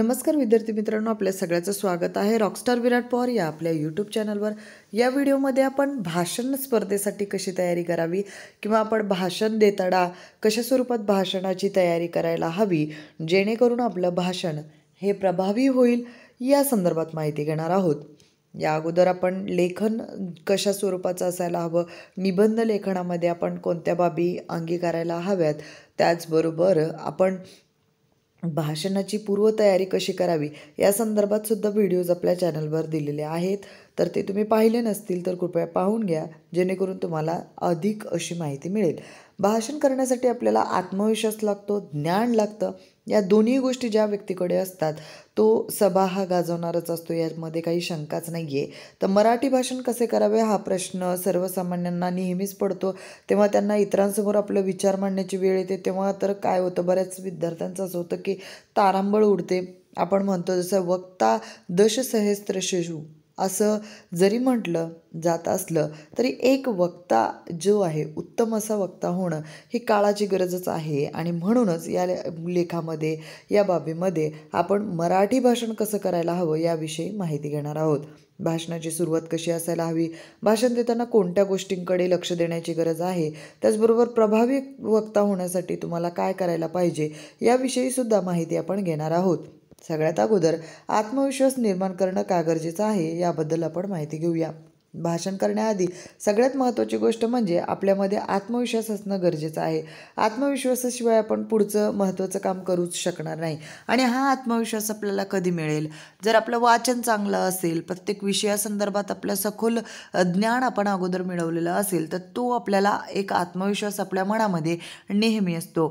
नमस्कार विद्यार्थी मित्रांनो आपल्या सगळ्याचं स्वागत आहे रॉकस्टार विराट पवार या आपल्या यूट्यूब चॅनलवर या व्हिडिओमध्ये आपण भाषण स्पर्धेसाठी कशी तयारी करावी किंवा आपण भाषण देताना कशा स्वरूपात भाषणाची तयारी करायला हवी जेणेकरून आपलं भाषण हे प्रभावी होईल या संदर्भात माहिती घेणार आहोत या अगोदर आपण लेखन कशा स्वरूपाचं असायला हवं निबंध लेखनामध्ये आपण कोणत्या बाबी अंगीकारायला हव्यात त्याचबरोबर आपण भाषणाची पूर्वतयारी कशी करावी या संदर्भात सुद्धा व्हिडिओज आपल्या चॅनलवर दिलेले आहेत तर ते तुम्ही पाहिले नसतील तर कृपया पाहून घ्या जेणेकरून तुम्हाला अधिक अशी माहिती मिळेल भाषण करण्यासाठी आपल्याला आत्मविश्वास लागतो ज्ञान लागतं या दोन्ही गोष्टी ज्या व्यक्तीकडे असतात तो सभा हा गाजवणारच असतो यामध्ये काही शंकाच नाही आहे तर मराठी भाषण कसे करावे हा प्रश्न सर्वसामान्यांना नेहमीच पडतो तेव्हा त्यांना इतरांसमोर आपलं विचार मांडण्याची वेळ येते तेव्हा तर काय होतं बऱ्याच विद्यार्थ्यांचं असं होतं की तारांबळ उडते आपण म्हणतो जसं वक्ता दशसहस्त्र शिशू असं जरी म्हटलं जात असलं तरी एक वक्ता जो आहे उत्तम असा वक्ता होणं ही काळाची गरजच आहे आणि म्हणूनच या लेखामध्ये या बाबीमध्ये आपण मराठी भाषण कसं करायला हवं याविषयी माहिती घेणार आहोत भाषणाची सुरुवात कशी असायला हवी भाषण देताना कोणत्या गोष्टींकडे लक्ष देण्याची गरज आहे त्याचबरोबर प्रभावी वक्ता होण्यासाठी तुम्हाला काय करायला पाहिजे याविषयीसुद्धा माहिती आपण घेणार आहोत सगळ्यात अगोदर आत्मविश्वास निर्माण करणं का गरजेचं आहे याबद्दल आपण माहिती घेऊया भाषण करण्याआधी सगळ्यात महत्त्वाची गोष्ट म्हणजे आपल्यामध्ये आत्मविश्वास असणं गरजेचं आहे आत्मविश्वासाशिवाय आपण पुढचं महत्त्वाचं काम करूच शकणार नाही आणि हा आत्मविश्वास आपल्याला कधी मिळेल जर आपलं वाचन चांगलं असेल प्रत्येक विषयासंदर्भात आपलं सखोल ज्ञान आपण अगोदर मिळवलेलं असेल तर तो आपल्याला एक आत्मविश्वास आपल्या मनामध्ये नेहमी असतो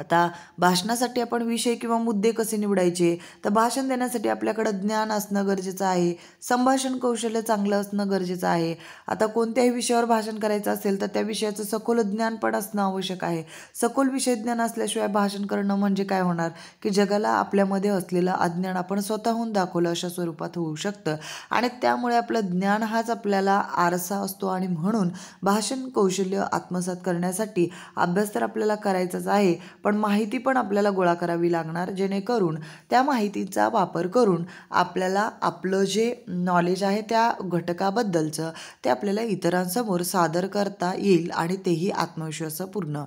आता भाषणासाठी आपण विषय किंवा मुद्दे कसे निवडायचे तर भाषण देण्यासाठी आपल्याकडं ज्ञान असणं गरजेचं आहे संभाषण कौशल्य चांगलं असणं गरजेचं आहे आता कोणत्याही विषयावर भाषण करायचं असेल तर त्या विषयाचं सखोल ज्ञान पण असणं आवश्यक आहे सखोल विषय ज्ञान असल्याशिवाय भाषण करणं म्हणजे काय होणार की जगाला आपल्यामध्ये असलेलं अज्ञान आपण स्वतःहून दाखवलं अशा स्वरूपात होऊ शकतं आणि त्यामुळे आपलं ज्ञान हाच आपल्याला आरसा असतो आणि म्हणून भाषण कौशल्य आत्मसात करण्यासाठी अभ्यास तर आपल्याला करायचाच आहे पण माहिती पण आपल्याला गोळा करावी लागणार जेणेकरून त्या माहितीचा वापर करून आपल्याला आपलं जे नॉलेज आहे त्या घटकाबद्दलचं ते आपल्याला इतरांसमोर सादर करता येईल आणि तेही आत्मविश्वासपूर्ण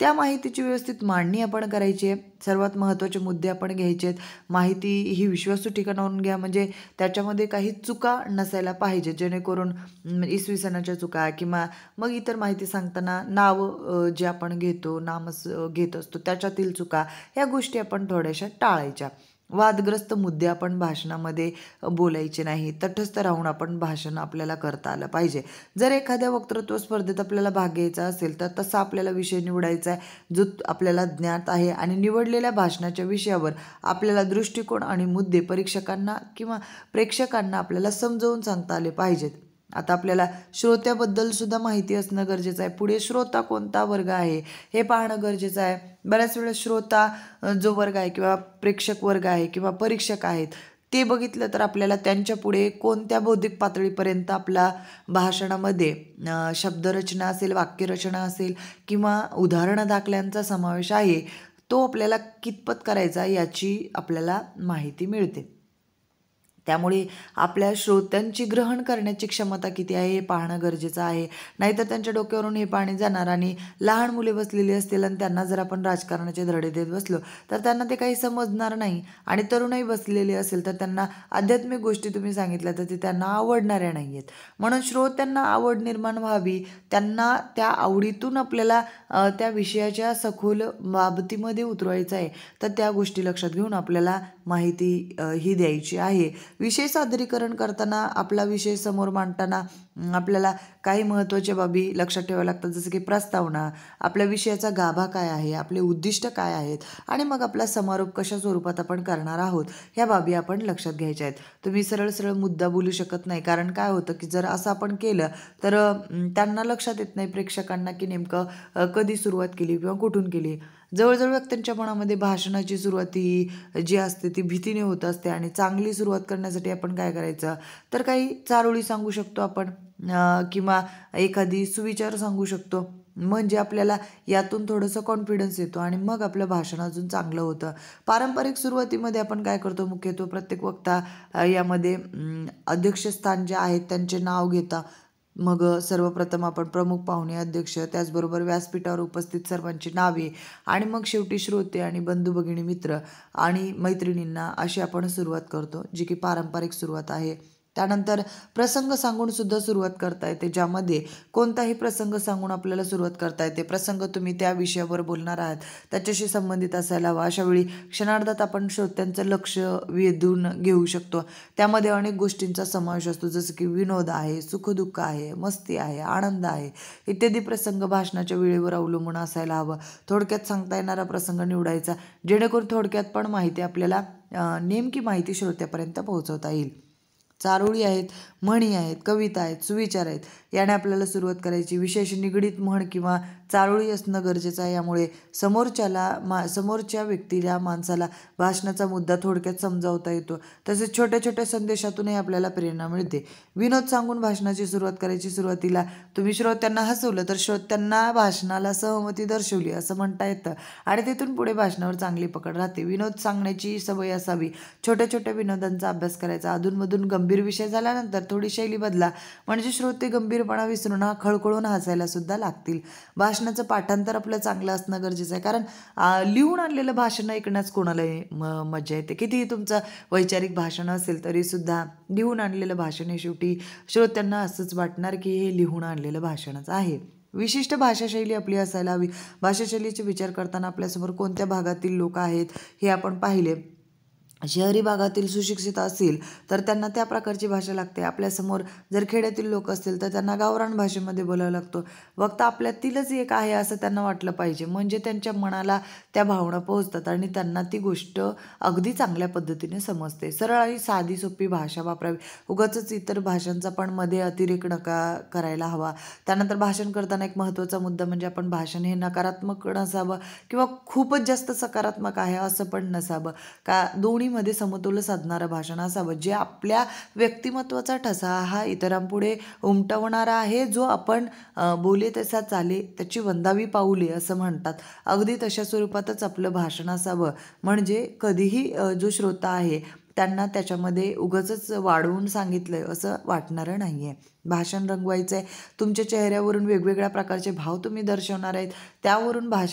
त्या माहितीची व्यवस्थित मांडणी आपण करायची आहे सर्वात महत्त्वाचे मुद्दे आपण घ्यायचे आहेत माहिती ही विश्वासू ठिकाणाहून घ्या म्हणजे त्याच्यामध्ये काही चुका नसायला पाहिजे जेणेकरून इसवी सणाच्या चुका किंवा मग इतर माहिती सांगताना नाव जे आपण घेतो नामस घेत असतो त्याच्यातील चुका ह्या गोष्टी आपण थोड्याशा टाळायच्या वादग्रस्त मुद्दे आपण भाषणामध्ये बोलायचे नाही तटस्थ राहून आपण भाषण आपल्याला करता आलं पाहिजे जर एखाद्या वक्तृत्व स्पर्धेत आपल्याला भाग घ्यायचा असेल तर तसा आपल्याला विषय निवडायचा आहे जो आपल्याला ज्ञात आहे आणि निवडलेल्या भाषणाच्या विषयावर आपल्याला दृष्टिकोन आणि मुद्दे परीक्षकांना किंवा प्रेक्षकांना आपल्याला समजवून सांगता आले पाहिजेत आता आपल्याला श्रोत्याबद्दल सुद्धा माहिती असणं गरजेचं आहे पुढे श्रोता कोणता वर्ग आहे हे पाहणं गरजेचं आहे बऱ्याच वेळा श्रोता जो वर्ग आहे किंवा प्रेक्षक वर्ग आहे किंवा परीक्षक आहेत ते बघितलं तर आपल्याला त्यांच्या पुढे कोणत्या बौद्धिक पातळीपर्यंत आपला भाषणामध्ये शब्दरचना असेल वाक्यरचना असेल किंवा उदाहरण दाखल्यांचा समावेश आहे तो आपल्याला कितपत करायचा याची आपल्याला माहिती मिळते त्यामुळे आपल्या श्रोत्यांची ग्रहण करण्याची क्षमता किती आहे हे पाहणं गरजेचं आहे नाहीतर त्यांच्या डोक्यावरून हे पाणी जाणार आणि लहान मुले बसलेली असतील आणि त्यांना जर आपण राजकारणाचे धडे देत बसलो तर त्यांना ते काही समजणार नाही आणि तरुणही बसलेली असेल तर त्यांना आध्यात्मिक गोष्टी तुम्ही सांगितल्या तर ते त्यांना आवडणाऱ्या नाही आहेत म्हणून श्रोत्यांना आवड निर्माण व्हावी त्यांना त्या आवडीतून आपल्याला त्या विषयाच्या सखोल बाबतीमध्ये उतरवायचं आहे तर त्या गोष्टी लक्षात घेऊन आपल्याला माहिती ही द्यायची आहे विषय सादरीकरण करताना आपला विषय समोर मांडताना आपल्याला काही महत्त्वाच्या बाबी लक्षात ठेवाव्या लागतात जसं की प्रस्तावना आपल्या विषयाचा गाभा काय आहे आपले उद्दिष्ट काय आहेत आणि मग आपला समारोप कशा स्वरूपात आपण करणार आहोत ह्या बाबी आपण लक्षात घ्यायच्या आहेत तुम्ही सरळ सरळ मुद्दा बोलू शकत नाही कारण काय होतं की जर असं आपण केलं तर त्यांना लक्षात येत नाही प्रेक्षकांना की नेमकं कधी सुरुवात केली किंवा कुठून केली जवळजवळ त्यांच्या मनामध्ये भाषणाची सुरुवात ही जी असते ती भीतीने होत असते आणि चांगली सुरुवात करण्यासाठी आपण काय करायचं तर काही चारोळी सांगू शकतो आपण किंवा एखादी सुविचार सांगू शकतो म्हणजे आपल्याला यातून थोडंसं कॉन्फिडन्स येतो आणि मग आपलं भाषण अजून चांगलं होतं पारंपरिक सुरुवातीमध्ये आपण काय करतो मुख्यत्वे प्रत्येक वक्ता यामध्ये अध्यक्षस्थान जे आहेत त्यांचे नाव घेता मग सर्वप्रथम आपण प्रमुख पाहुणे अध्यक्ष त्याचबरोबर व्यासपीठावर उपस्थित सर्वांची नावे आणि मग शेवटी श्रोते आणि बंधू भगिनी मित्र आणि मैत्रिणींना अशी आपण सुरुवात करतो जी की पारंपरिक सुरुवात आहे त्यानंतर प्रसंग सांगून सुद्धा सुरुवात करता येते ज्यामध्ये कोणताही प्रसंग सांगून आपल्याला सुरुवात करता येते प्रसंग तुम्ही त्या विषयावर बोलणार आहात त्याच्याशी संबंधित असायला हवा अशावेळी क्षणार्धात आपण श्रोत्यांचं लक्ष वेधून घेऊ शकतो त्यामध्ये अनेक गोष्टींचा समावेश असतो जसं की विनोद आहे सुखदुःख आहे मस्ती आहे आनंद आहे इत्यादी प्रसंग भाषणाच्या वेळेवर अवलंबून असायला हवं थोडक्यात सांगता येणारा प्रसंग निवडायचा जेणेकरून थोडक्यात पण माहिती आपल्याला नेमकी माहिती श्रोत्यापर्यंत पोहोचवता येईल चारोळी आहेत म्हणी आहेत कविता आहेत सुविचार आहेत याने आपल्याला सुरुवात करायची विशेष निगडीत म्हण किंवा चारोळी असणं गरजेचं आहे यामुळे समोरच्याला मा समोरच्या व्यक्तीला माणसाला भाषणाचा मुद्दा थोडक्यात समजावता येतो तसेच छोट्या छोट्या संदेशातूनही आपल्याला प्रेरणा मिळते विनोद सांगून भाषणाची सुरुवात करायची सुरुवातीला तुम्ही श्रोत्यांना हसवलं तर श्रोत्यांना भाषणाला सहमती दर्शवली असं म्हणता येतं आणि तिथून पुढे भाषणावर चांगली पकड राहते विनोद सांगण्याची सवय असावी छोट्या छोट्या विनोदांचा अभ्यास करायचा अधूनमधून गंभीर गंभीर विषय झाल्यानंतर थोडी शैली बदला म्हणजे श्रोते गंभीरपणा विसरून खळखळून हसायला सुद्धा लागतील भाषणाचं पाठांतर आपलं चांगलं असणं गरजेचं आहे कारण लिहून आणलेलं भाषण ऐकण्यास कोणालाही म मजा येते कितीही तुमचं वैचारिक भाषण असेल तरी सुद्धा लिहून आणलेलं भाषण हे शेवटी श्रोत्यांना असंच वाटणार की हे लिहून आणलेलं भाषणच आहे विशिष्ट भाषाशैली आपली असायला हवी भाषाशैलीचे विचार करताना आपल्यासमोर कोणत्या भागातील लोक आहेत हे आपण पाहिले शहरी भागातील सुशिक्षित असतील तर त्यांना त्या प्रकारची भाषा लागते आपल्यासमोर जर खेड्यातील लोक असतील तर त्यांना गावरान भाषेमध्ये बोलावं लागतो फक्त आपल्यातीलच एक आहे असं त्यांना वाटलं पाहिजे म्हणजे त्यांच्या मनाला त्या भावना पोहोचतात आणि त्यांना ती गोष्ट अगदी चांगल्या पद्धतीने समजते सरळ आणि साधी सोपी भाषा वापरावी उगाच इतर भाषांचा पण मध्ये अतिरेक नका करायला हवा त्यानंतर भाषण करताना एक महत्त्वाचा मुद्दा म्हणजे आपण भाषण हे नकारात्मक नसावं किंवा खूपच जास्त सकारात्मक आहे असं पण नसावं का दोन्ही मध्ये समतोल साधणारं भाषण असावं जे आपल्या व्यक्तिमत्वाचा ठसा हा इतरांपुढे उमटवणारा आहे जो आपण बोले तसा चाले त्याची वंदावी पाऊले असं म्हणतात अगदी तशा स्वरूपातच आपलं भाषण असावं म्हणजे कधीही जो श्रोता आहे त्यांना त्याच्यामध्ये उगच वाढवून सांगितलं आहे असं वाटणारं नाही आहे भाषण रंगवायचं आहे तुमच्या चेहऱ्यावरून वेगवेगळ्या प्रकारचे भाव तुम्ही दर्शवणार आहेत त्यावरून भाषण